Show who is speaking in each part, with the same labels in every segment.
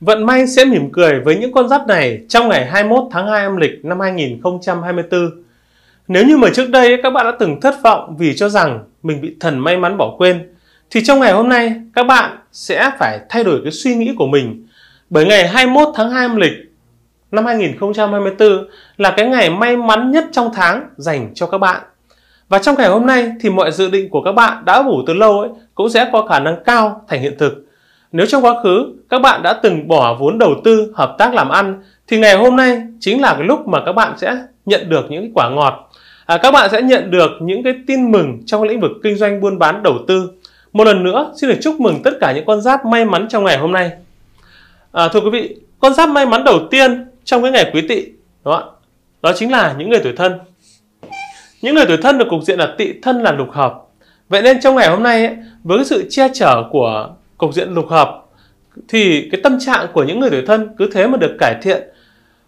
Speaker 1: Vận may sẽ mỉm cười với những con giáp này trong ngày 21 tháng 2 âm lịch năm 2024. Nếu như mà trước đây các bạn đã từng thất vọng vì cho rằng mình bị thần may mắn bỏ quên, thì trong ngày hôm nay các bạn sẽ phải thay đổi cái suy nghĩ của mình. Bởi ngày 21 tháng 2 âm lịch năm 2024 là cái ngày may mắn nhất trong tháng dành cho các bạn. Và trong ngày hôm nay thì mọi dự định của các bạn đã ủ từ lâu ấy cũng sẽ có khả năng cao thành hiện thực. Nếu trong quá khứ các bạn đã từng bỏ vốn đầu tư, hợp tác làm ăn thì ngày hôm nay chính là cái lúc mà các bạn sẽ nhận được những quả ngọt. À, các bạn sẽ nhận được những cái tin mừng trong lĩnh vực kinh doanh buôn bán đầu tư. Một lần nữa xin được chúc mừng tất cả những con giáp may mắn trong ngày hôm nay. À, thưa quý vị, con giáp may mắn đầu tiên trong cái ngày quý tỵ đó, đó chính là những người tuổi thân. Những người tuổi thân được cục diện là tỵ thân là lục hợp. Vậy nên trong ngày hôm nay với sự che chở của cục diện lục hợp thì cái tâm trạng của những người tuổi thân cứ thế mà được cải thiện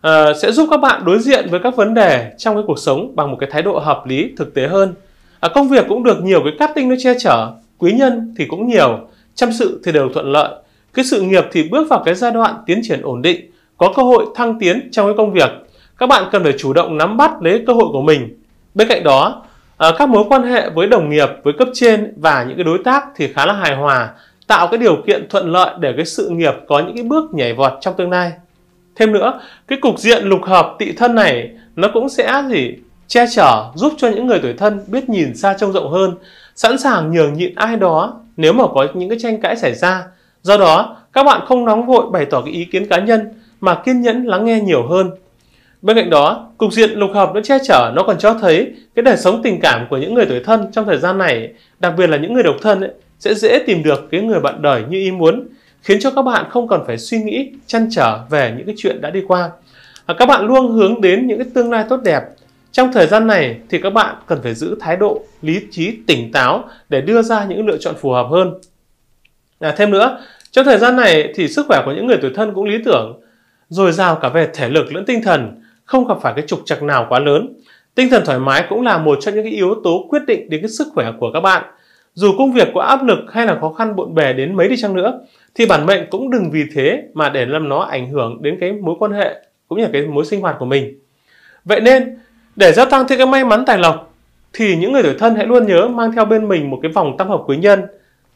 Speaker 1: à, sẽ giúp các bạn đối diện với các vấn đề trong cái cuộc sống bằng một cái thái độ hợp lý thực tế hơn à, công việc cũng được nhiều cái cát tinh nó che chở quý nhân thì cũng nhiều chăm sự thì đều thuận lợi cái sự nghiệp thì bước vào cái giai đoạn tiến triển ổn định có cơ hội thăng tiến trong cái công việc các bạn cần phải chủ động nắm bắt lấy cơ hội của mình bên cạnh đó ờ, các mối quan hệ với đồng nghiệp với cấp trên và những cái đối tác thì khá là hài hòa tạo cái điều kiện thuận lợi để cái sự nghiệp có những cái bước nhảy vọt trong tương lai thêm nữa cái cục diện lục hợp tị thân này nó cũng sẽ gì che chở giúp cho những người tuổi thân biết nhìn xa trông rộng hơn sẵn sàng nhường nhịn ai đó nếu mà có những cái tranh cãi xảy ra do đó các bạn không nóng vội bày tỏ cái ý kiến cá nhân mà kiên nhẫn lắng nghe nhiều hơn bên cạnh đó cục diện lục hợp nó che chở nó còn cho thấy cái đời sống tình cảm của những người tuổi thân trong thời gian này đặc biệt là những người độc thân ấy, sẽ dễ tìm được cái người bạn đời như ý muốn, khiến cho các bạn không còn phải suy nghĩ, chăn trở về những cái chuyện đã đi qua. À, các bạn luôn hướng đến những cái tương lai tốt đẹp. Trong thời gian này thì các bạn cần phải giữ thái độ lý trí tỉnh táo để đưa ra những lựa chọn phù hợp hơn. À, thêm nữa, trong thời gian này thì sức khỏe của những người tuổi thân cũng lý tưởng, dồi dào cả về thể lực lẫn tinh thần, không gặp phải cái trục trặc nào quá lớn. Tinh thần thoải mái cũng là một trong những cái yếu tố quyết định đến cái sức khỏe của các bạn. Dù công việc có áp lực hay là khó khăn bộn bề đến mấy đi chăng nữa, thì bản mệnh cũng đừng vì thế mà để làm nó ảnh hưởng đến cái mối quan hệ cũng như là cái mối sinh hoạt của mình. Vậy nên, để gia tăng thêm cái may mắn tài lộc, thì những người tuổi thân hãy luôn nhớ mang theo bên mình một cái vòng tam hợp quý nhân,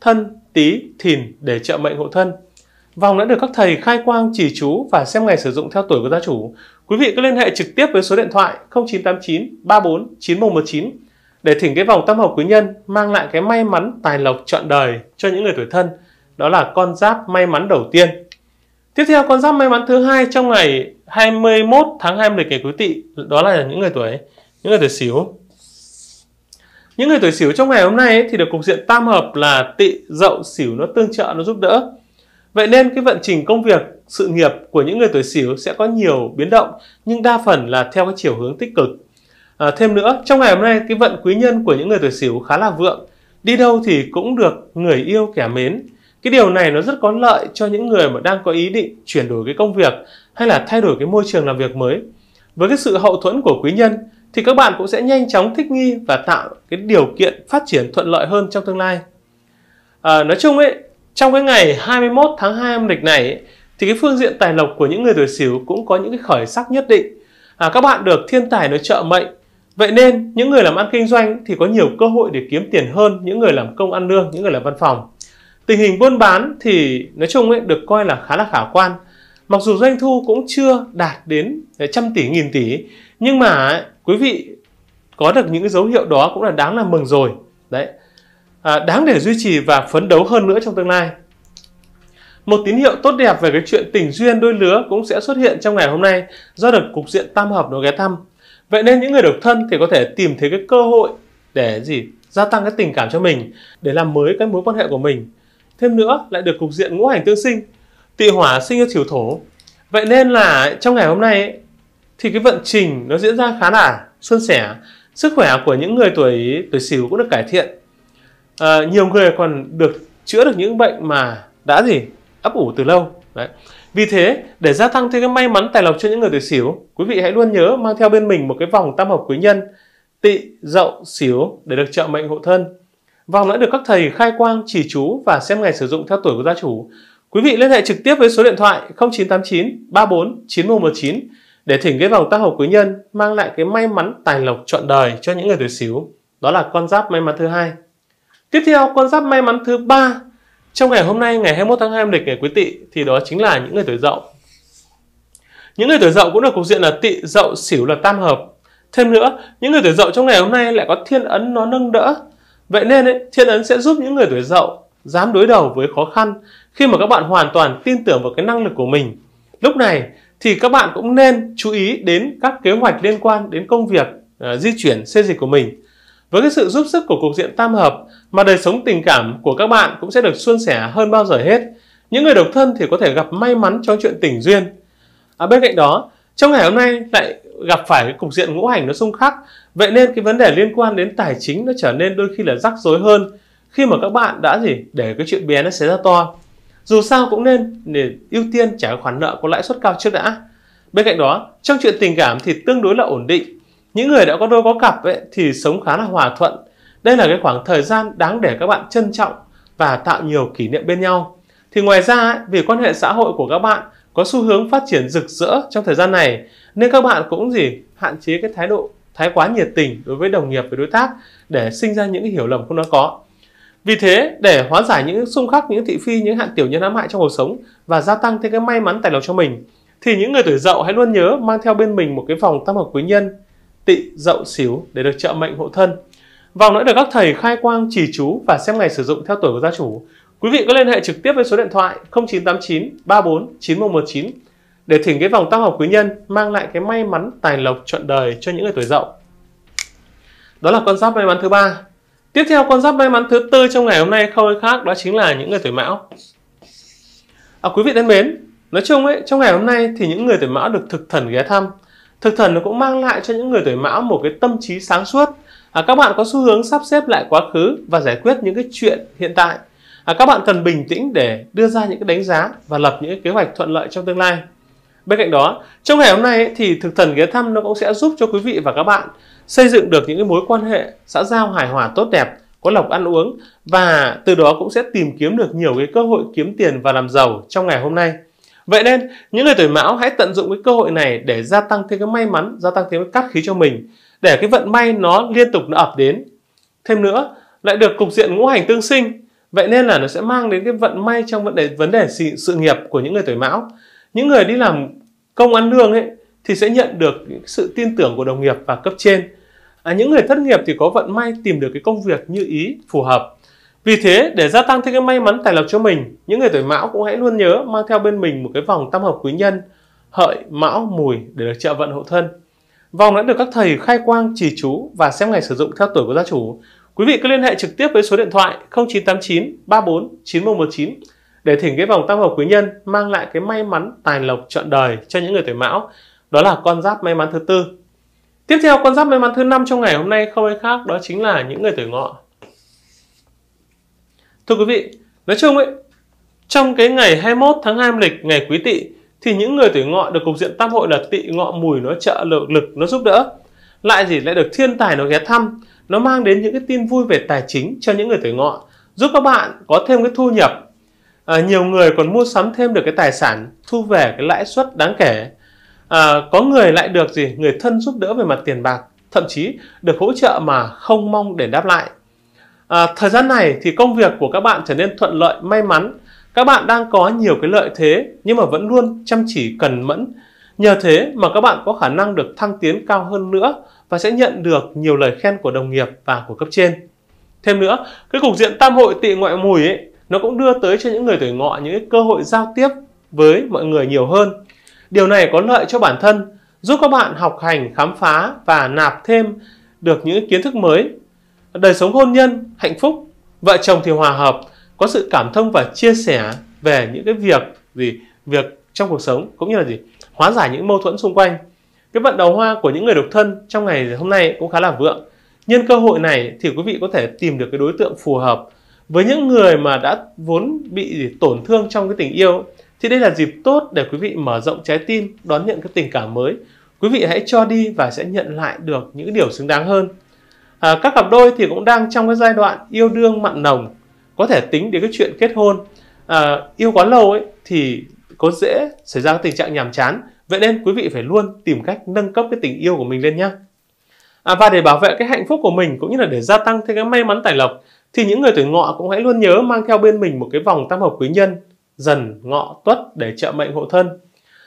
Speaker 1: thân, tí, thìn để trợ mệnh hộ thân. Vòng đã được các thầy khai quang chỉ chú và xem ngày sử dụng theo tuổi của gia chủ. Quý vị cứ liên hệ trực tiếp với số điện thoại 0989 34 9119 để thỉnh cái vòng tam hợp quý nhân mang lại cái may mắn tài lộc trọn đời cho những người tuổi thân đó là con giáp may mắn đầu tiên tiếp theo con giáp may mắn thứ hai trong ngày 21 tháng 2 lịch ngày quý tỵ đó là những người tuổi những người tuổi xíu những người tuổi xỉu trong ngày hôm nay ấy, thì được cục diện tam hợp là tị dậu xỉu nó tương trợ nó giúp đỡ vậy nên cái vận trình công việc sự nghiệp của những người tuổi xỉu sẽ có nhiều biến động nhưng đa phần là theo cái chiều hướng tích cực À, thêm nữa, trong ngày hôm nay cái vận quý nhân của những người tuổi Sửu khá là vượng, đi đâu thì cũng được người yêu kẻ mến. Cái điều này nó rất có lợi cho những người mà đang có ý định chuyển đổi cái công việc hay là thay đổi cái môi trường làm việc mới. Với cái sự hậu thuẫn của quý nhân thì các bạn cũng sẽ nhanh chóng thích nghi và tạo cái điều kiện phát triển thuận lợi hơn trong tương lai. À, nói chung ấy, trong cái ngày 21 tháng 2 âm lịch này ấy, thì cái phương diện tài lộc của những người tuổi Sửu cũng có những cái khởi sắc nhất định. À, các bạn được thiên tài nó trợ mệnh Vậy nên những người làm ăn kinh doanh thì có nhiều cơ hội để kiếm tiền hơn những người làm công ăn lương, những người làm văn phòng. Tình hình buôn bán thì nói chung ấy, được coi là khá là khả quan. Mặc dù doanh thu cũng chưa đạt đến ờ, trăm tỷ nghìn tỷ nhưng mà ờ, quý vị có được những cái dấu hiệu đó cũng là đáng là mừng rồi. Đấy. À, đáng để duy trì và phấn đấu hơn nữa trong tương lai. Một tín hiệu tốt đẹp về cái chuyện tình duyên đôi lứa cũng sẽ xuất hiện trong ngày hôm nay do được cục diện tam hợp nó ghé thăm Vậy nên những người độc thân thì có thể tìm thấy cái cơ hội để gì gia tăng cái tình cảm cho mình để làm mới cái mối quan hệ của mình. Thêm nữa lại được cục diện ngũ hành tương sinh, tị hỏa sinh ra chiều thổ. Vậy nên là trong ngày hôm nay thì cái vận trình nó diễn ra khá là suôn sẻ, sức khỏe của những người tuổi tuổi sửu cũng được cải thiện. À, nhiều người còn được chữa được những bệnh mà đã gì ấp ủ từ lâu Đấy. Vì thế, để gia tăng thêm cái may mắn tài lộc cho những người tuổi Sửu, quý vị hãy luôn nhớ mang theo bên mình một cái vòng tam hợp quý nhân Tỵ, Dậu, Sửu để được trợ mệnh hộ thân. Vòng đã được các thầy khai quang, chỉ chú và xem ngày sử dụng theo tuổi của gia chủ. Quý vị liên hệ trực tiếp với số điện thoại 0989 34 9119 để thỉnh cái vòng tam hợp quý nhân mang lại cái may mắn tài lộc trọn đời cho những người tuổi Sửu. Đó là con giáp may mắn thứ hai. Tiếp theo, con giáp may mắn thứ ba trong ngày hôm nay, ngày 21 tháng 2 âm lịch ngày Quý Tỵ thì đó chính là những người tuổi Dậu. Những người tuổi Dậu cũng được cục diện là Tỵ, Dậu, Sửu là tam hợp. Thêm nữa, những người tuổi Dậu trong ngày hôm nay lại có Thiên ấn nó nâng đỡ. Vậy nên ấy, Thiên ấn sẽ giúp những người tuổi Dậu dám đối đầu với khó khăn khi mà các bạn hoàn toàn tin tưởng vào cái năng lực của mình. Lúc này thì các bạn cũng nên chú ý đến các kế hoạch liên quan đến công việc uh, di chuyển xê dịch của mình với cái sự giúp sức của cục diện tam hợp mà đời sống tình cảm của các bạn cũng sẽ được suôn sẻ hơn bao giờ hết. Những người độc thân thì có thể gặp may mắn cho chuyện tình duyên. À, bên cạnh đó, trong ngày hôm nay lại gặp phải cái cục diện ngũ hành nó xung khắc, vậy nên cái vấn đề liên quan đến tài chính nó trở nên đôi khi là rắc rối hơn khi mà các bạn đã gì để cái chuyện bé nó xảy ra to. Dù sao cũng nên để ưu tiên trả khoản nợ có lãi suất cao trước đã. Bên cạnh đó, trong chuyện tình cảm thì tương đối là ổn định những người đã có đôi có cặp ấy, thì sống khá là hòa thuận. Đây là cái khoảng thời gian đáng để các bạn trân trọng và tạo nhiều kỷ niệm bên nhau. Thì ngoài ra, ấy, vì quan hệ xã hội của các bạn có xu hướng phát triển rực rỡ trong thời gian này, nên các bạn cũng gì hạn chế cái thái độ thái quá nhiệt tình đối với đồng nghiệp và đối tác để sinh ra những hiểu lầm không đáng có. Vì thế, để hóa giải những xung khắc, những thị phi, những hạn tiểu nhân ám hại trong cuộc sống và gia tăng thêm cái may mắn tài lộc cho mình, thì những người tuổi dậu hãy luôn nhớ mang theo bên mình một cái vòng tam hợp quý nhân tị dậu xíu để được trợ mệnh hộ thân. Vòng nữa được các thầy khai quang trì chú và xem ngày sử dụng theo tuổi của gia chủ. Quý vị có liên hệ trực tiếp với số điện thoại 0989 34 9119 để thỉnh cái vòng tam học quý nhân mang lại cái may mắn tài lộc trọn đời cho những người tuổi dậu. Đó là con giáp may mắn thứ ba. Tiếp theo con giáp may mắn thứ tư trong ngày hôm nay không ai khác đó chính là những người tuổi mão. À, quý vị thân mến, nói chung ấy trong ngày hôm nay thì những người tuổi mão được thực thần ghé thăm thực thần nó cũng mang lại cho những người tuổi mão một cái tâm trí sáng suốt à, các bạn có xu hướng sắp xếp lại quá khứ và giải quyết những cái chuyện hiện tại à, các bạn cần bình tĩnh để đưa ra những cái đánh giá và lập những cái kế hoạch thuận lợi trong tương lai bên cạnh đó trong ngày hôm nay thì thực thần ghé thăm nó cũng sẽ giúp cho quý vị và các bạn xây dựng được những cái mối quan hệ xã giao hài hòa tốt đẹp có lộc ăn uống và từ đó cũng sẽ tìm kiếm được nhiều cái cơ hội kiếm tiền và làm giàu trong ngày hôm nay Vậy nên những người tuổi mão hãy tận dụng cái cơ hội này để gia tăng thêm cái may mắn, gia tăng thêm cái cát khí cho mình để cái vận may nó liên tục nó ập đến. Thêm nữa, lại được cục diện ngũ hành tương sinh, vậy nên là nó sẽ mang đến cái vận may trong vấn đề vấn đề sự, nghiệp của những người tuổi mão. Những người đi làm công ăn lương ấy thì sẽ nhận được sự tin tưởng của đồng nghiệp và cấp trên. À, những người thất nghiệp thì có vận may tìm được cái công việc như ý phù hợp vì thế, để gia tăng thêm cái may mắn tài lộc cho mình, những người tuổi mão cũng hãy luôn nhớ mang theo bên mình một cái vòng tam hợp quý nhân, hợi, mão, mùi để được trợ vận hộ thân. Vòng đã được các thầy khai quang, trì chú và xem ngày sử dụng theo tuổi của gia chủ. Quý vị cứ liên hệ trực tiếp với số điện thoại 0989 34 9119 để thỉnh cái vòng tam hợp quý nhân mang lại cái may mắn tài lộc trọn đời cho những người tuổi mão. Đó là con giáp may mắn thứ tư. Tiếp theo con giáp may mắn thứ năm trong ngày hôm nay không ai khác đó chính là những người tuổi ngọ. Thưa quý vị, nói chung ấy, trong cái ngày 21 tháng 2 lịch ngày Quý Tỵ thì những người tuổi ngọ được cục diện tam hội là Tỵ Ngọ Mùi nó trợ lực, lực nó giúp đỡ. Lại gì lại được thiên tài nó ghé thăm, nó mang đến những cái tin vui về tài chính cho những người tuổi ngọ, giúp các bạn có thêm cái thu nhập. À, nhiều người còn mua sắm thêm được cái tài sản thu về cái lãi suất đáng kể. À, có người lại được gì người thân giúp đỡ về mặt tiền bạc, thậm chí được hỗ trợ mà không mong để đáp lại à, thời gian này thì công việc của các bạn trở nên thuận lợi may mắn các bạn đang có nhiều cái lợi thế nhưng mà vẫn luôn chăm chỉ cần mẫn nhờ thế mà các bạn có khả năng được thăng tiến cao hơn nữa và sẽ nhận được nhiều lời khen của đồng nghiệp và của cấp trên thêm nữa cái cục diện tam hội tị ngoại mùi ấy nó cũng đưa tới cho những người tuổi ngọ những cái cơ hội giao tiếp với mọi người nhiều hơn điều này có lợi cho bản thân giúp các bạn học hành khám phá và nạp thêm được những kiến thức mới đời sống hôn nhân hạnh phúc vợ chồng thì hòa hợp có sự cảm thông và chia sẻ về những cái việc gì việc trong cuộc sống cũng như là gì hóa giải những mâu thuẫn xung quanh cái vận đào hoa của những người độc thân trong ngày hôm nay cũng khá là vượng nhân cơ hội này thì quý vị có thể tìm được cái đối tượng phù hợp với những người mà đã vốn bị tổn thương trong cái tình yêu thì đây là dịp tốt để quý vị mở rộng trái tim đón nhận cái tình cảm mới quý vị hãy cho đi và sẽ nhận lại được những điều xứng đáng hơn à, các cặp đôi thì cũng đang trong cái giai đoạn yêu đương mặn nồng có thể tính đến cái chuyện kết hôn à, yêu quá lâu ấy thì có dễ xảy ra tình trạng nhàm chán vậy nên quý vị phải luôn tìm cách nâng cấp cái tình yêu của mình lên nhé à, và để bảo vệ cái hạnh phúc của mình cũng như là để gia tăng thêm cái may mắn tài lộc thì những người tuổi ngọ cũng hãy luôn nhớ mang theo bên mình một cái vòng tam hợp quý nhân dần ngọ tuất để trợ mệnh hộ thân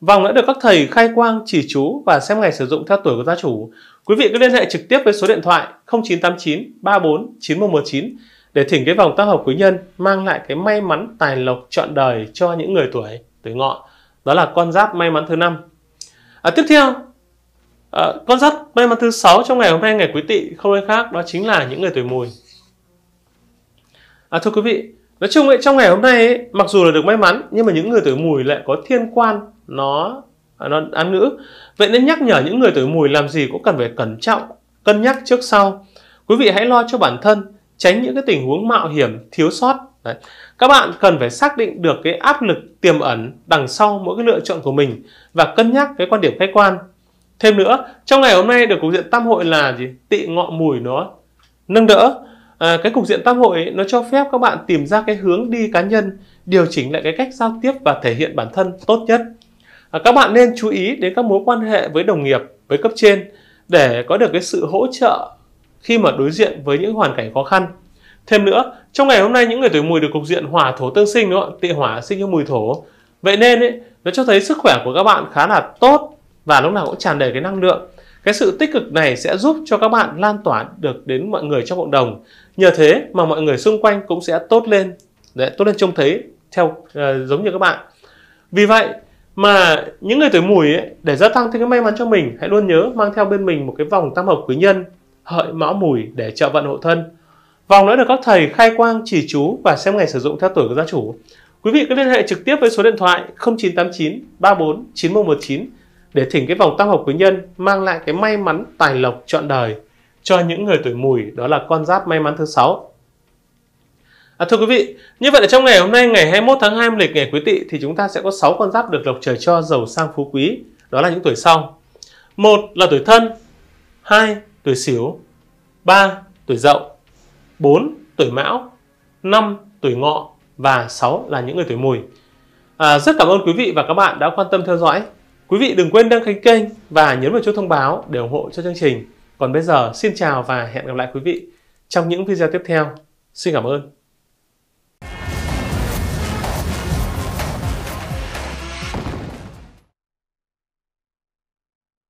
Speaker 1: vòng đã được các thầy khai quang chỉ chú và xem ngày sử dụng theo tuổi của gia chủ Quý vị cứ liên hệ trực tiếp với số điện thoại 0989 34 9119 để thỉnh cái vòng tam hợp quý nhân mang lại cái may mắn tài lộc trọn đời cho những người tuổi tuổi ngọ. Đó là con giáp may mắn thứ năm. À, tiếp theo, à, con giáp may mắn thứ sáu trong ngày hôm nay ngày quý tỵ không ai khác đó chính là những người tuổi mùi. À, thưa quý vị, nói chung ấy, trong ngày hôm nay ấy, mặc dù là được may mắn nhưng mà những người tuổi mùi lại có thiên quan nó À, nó án ngữ vậy nên nhắc nhở những người tuổi mùi làm gì cũng cần phải cẩn trọng cân nhắc trước sau quý vị hãy lo cho bản thân tránh những cái tình huống mạo hiểm thiếu sót Đấy. các bạn cần phải xác định được cái áp lực tiềm ẩn đằng sau mỗi cái lựa chọn của mình và cân nhắc cái quan điểm khách quan thêm nữa trong ngày hôm nay được cục diện tam hội là gì tị ngọ mùi nó nâng đỡ à, cái cục diện tam hội ấy, nó cho phép các bạn tìm ra cái hướng đi cá nhân điều chỉnh lại cái cách giao tiếp và thể hiện bản thân tốt nhất À, các bạn nên chú ý đến các mối quan hệ với đồng nghiệp với cấp trên để có được cái sự hỗ trợ khi mà đối diện với những hoàn cảnh khó khăn thêm nữa trong ngày hôm nay những người tuổi mùi được cục diện hỏa thổ tương sinh đúng không tị hỏa sinh cho mùi thổ vậy nên ấy, nó cho thấy sức khỏe của các bạn khá là tốt và lúc nào cũng tràn đầy cái năng lượng cái sự tích cực này sẽ giúp cho các bạn lan tỏa được đến mọi người trong cộng đồng nhờ thế mà mọi người xung quanh cũng sẽ tốt lên để tốt lên trông thấy theo uh, giống như các bạn vì vậy mà những người tuổi mùi ấy, để gia tăng thêm cái may mắn cho mình hãy luôn nhớ mang theo bên mình một cái vòng tam hợp quý nhân hợi mão mùi để trợ vận hộ thân vòng đã được các thầy khai quang chỉ chú và xem ngày sử dụng theo tuổi của gia chủ quý vị có liên hệ trực tiếp với số điện thoại 0989 34 9119 để thỉnh cái vòng tam hợp quý nhân mang lại cái may mắn tài lộc trọn đời cho những người tuổi mùi đó là con giáp may mắn thứ sáu À, thưa quý vị, như vậy là trong ngày hôm nay ngày 21 tháng 2 lịch ngày Quý Tỵ thì chúng ta sẽ có 6 con giáp được lộc trời cho giàu sang phú quý, đó là những tuổi sau. Một là tuổi thân, hai tuổi Sửu, ba tuổi Dậu, bốn tuổi Mão, năm tuổi Ngọ và 6 là những người tuổi Mùi. À, rất cảm ơn quý vị và các bạn đã quan tâm theo dõi. Quý vị đừng quên đăng ký kênh và nhấn vào chuông thông báo để ủng hộ cho chương trình. Còn bây giờ, xin chào và hẹn gặp lại quý vị trong những video tiếp theo. Xin cảm ơn.